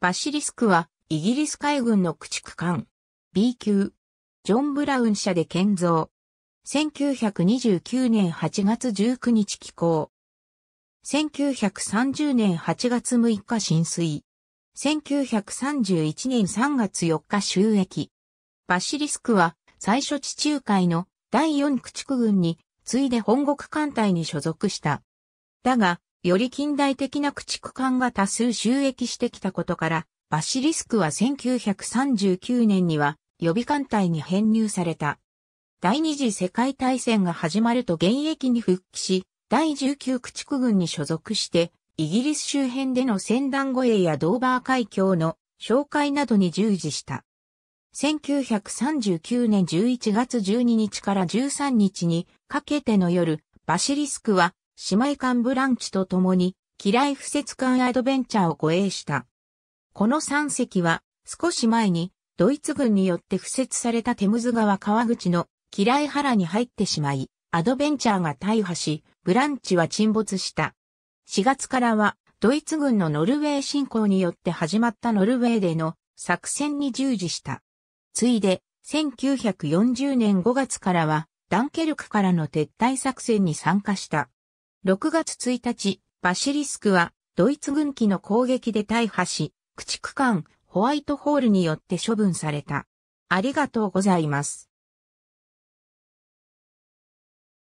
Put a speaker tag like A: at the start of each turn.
A: バシリス
B: クは、イギリス海軍の駆逐艦。B 級。ジョン・ブラウン社で建造。1929年8月19日寄港。1930年8月6日浸水。1931年3月4日収益。バシリスクは最初地中海の第4駆逐軍に次いで本国艦隊に所属した。だが、より近代的な駆逐艦が多数収益してきたことから、バシリスクは1939年には予備艦隊に編入された。第二次世界大戦が始まると現役に復帰し、第19駆逐軍に所属して、イギリス周辺での戦団護衛やドーバー海峡の紹介などに従事した。1939年11月12日から13日にかけての夜、バシリスクは姉妹艦ブランチと共に、機雷不設艦アドベンチャーを護衛した。この三隻は、少し前に、ドイツ軍によって不設されたテムズ川川口の機雷原に入ってしまい、アドベンチャーが大破し、ブランチは沈没した。4月からは、ドイツ軍のノルウェー侵攻によって始まったノルウェーでの作戦に従事した。ついで、1940年5月からは、ダンケルクからの撤退作戦に参加した。6月1日、バシリスクはドイツ軍機の攻撃で大破し、駆逐艦ホワイトホールによって処分された。ありがとうございます。